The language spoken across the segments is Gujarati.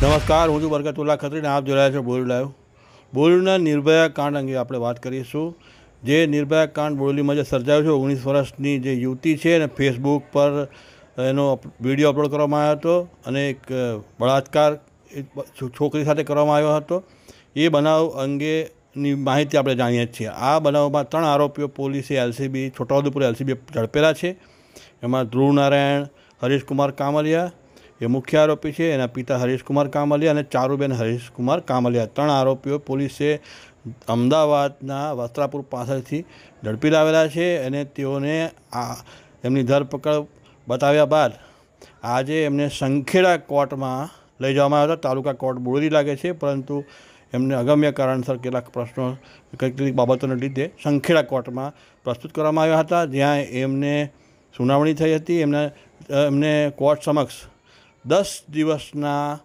નમસ્કાર હું છું બરકતુલ્લા ખત્રીને આપ જોઈ રહ્યા છો બોરડી લાઈવ બોરડીના નિર્ભયા કાંડ અંગે આપણે વાત કરીશું જે નિર્ભયા કાંડ બોરડીમાં જે સર્જાયો છે ઓગણીસ વર્ષની જે યુવતી છે અને ફેસબુક પર એનો વિડીયો અપલોડ કરવામાં આવ્યો હતો અને એક બળાત્કાર છોકરી સાથે કરવામાં આવ્યો હતો એ બનાવ અંગેની માહિતી આપણે જાણીએ છીએ આ બનાવમાં ત્રણ આરોપીઓ પોલીસે એલસીબી છોટાઉદેપુર એલસીબી ઝડપેલા છે એમાં ધ્રુવ નારાયણ હરીશકુમાર કામરિયા એ મુખ્ય આરોપી છે એના પિતા હરીશકુમાર કામલિયા અને ચારુબેન હરીશકુમાર કામલિયા ત્રણ આરોપીઓ પોલીસે અમદાવાદના વસ્ત્રાપુર પાસેથી ઝડપી લાવેલા છે અને તેઓને આ એમની ધરપકડ બતાવ્યા બાદ આજે એમને સંખેડા કોર્ટમાં લઈ જવામાં આવ્યા હતા તાલુકા કોર્ટ બોરી લાગે છે પરંતુ એમને અગમ્ય કારણસર કેટલાક પ્રશ્નો કેટલીક બાબતોને લીધે સંખેડા કોર્ટમાં પ્રસ્તુત કરવામાં આવ્યા હતા જ્યાં એમને સુનાવણી થઈ હતી એમને એમને કોર્ટ સમક્ષ દસ દિવસના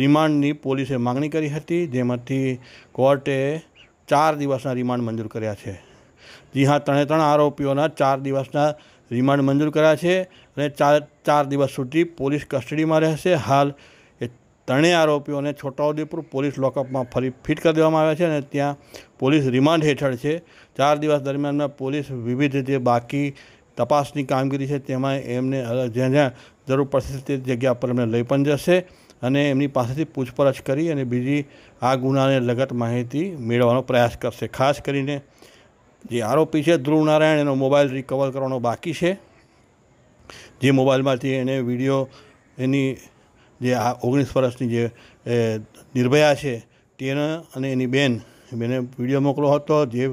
રિમાન્ડની પોલીસે માગણી કરી હતી જેમાંથી કોર્ટે ચાર દિવસના રિમાન્ડ મંજૂર કર્યા છે જી હા ત્રણે ત્રણ આરોપીઓના ચાર દિવસના રિમાન્ડ મંજૂર કર્યા છે અને ચાર ચાર દિવસ સુધી પોલીસ કસ્ટડીમાં રહેશે હાલ એ ત્રણેય આરોપીઓને છોટાઉદેપુર પોલીસ લોકઅપમાં ફરી ફિટ કરી દેવામાં આવ્યા છે અને ત્યાં પોલીસ રિમાન્ડ હેઠળ છે ચાર દિવસ દરમિયાનમાં પોલીસ વિવિધ જે બાકી તપાસની કામગીરી છે તેમાં એમને જ્યાં જ્યાં જરૂર પડશે તે જગ્યા પર એમને લઈ પણ જશે અને એમની પાસેથી પૂછપરછ કરી અને બીજી આ ગુનાને લગત માહિતી મેળવવાનો પ્રયાસ કરશે ખાસ કરીને જે આરોપી છે ધ્રુવ નારાયણ એનો મોબાઈલ રિકવર કરવાનો બાકી છે જે મોબાઈલમાંથી એને વિડીયો એની જે આ ઓગણીસ વર્ષની જે નિર્ભયા છે તેના અને એની બેન બેને વિડીયો મોકલો હતો જે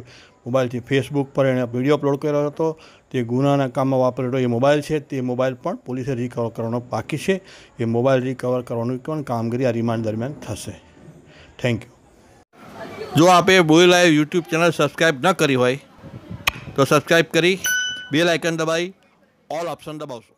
મોબાઈલથી ફેસબુક પર એણે વિડીયો અપલોડ કર્યો હતો તે ગુનાના કામમાં વાપરેલો એ મોબાઈલ છે તે મોબાઈલ પણ પોલીસે રિકવર કરવાનો બાકી છે એ મોબાઈલ રિકવર કરવાની પણ કામગીરી આ રિમાન્ડ દરમિયાન થશે થેન્ક યુ જો આપે બોઈ લાઈવ યુટ્યુબ ચેનલ સબસ્ક્રાઈબ ન કરી હોય તો સબસ્ક્રાઈબ કરી બે લાઇકન દબાવી ઓલ ઓપ્શન દબાવશો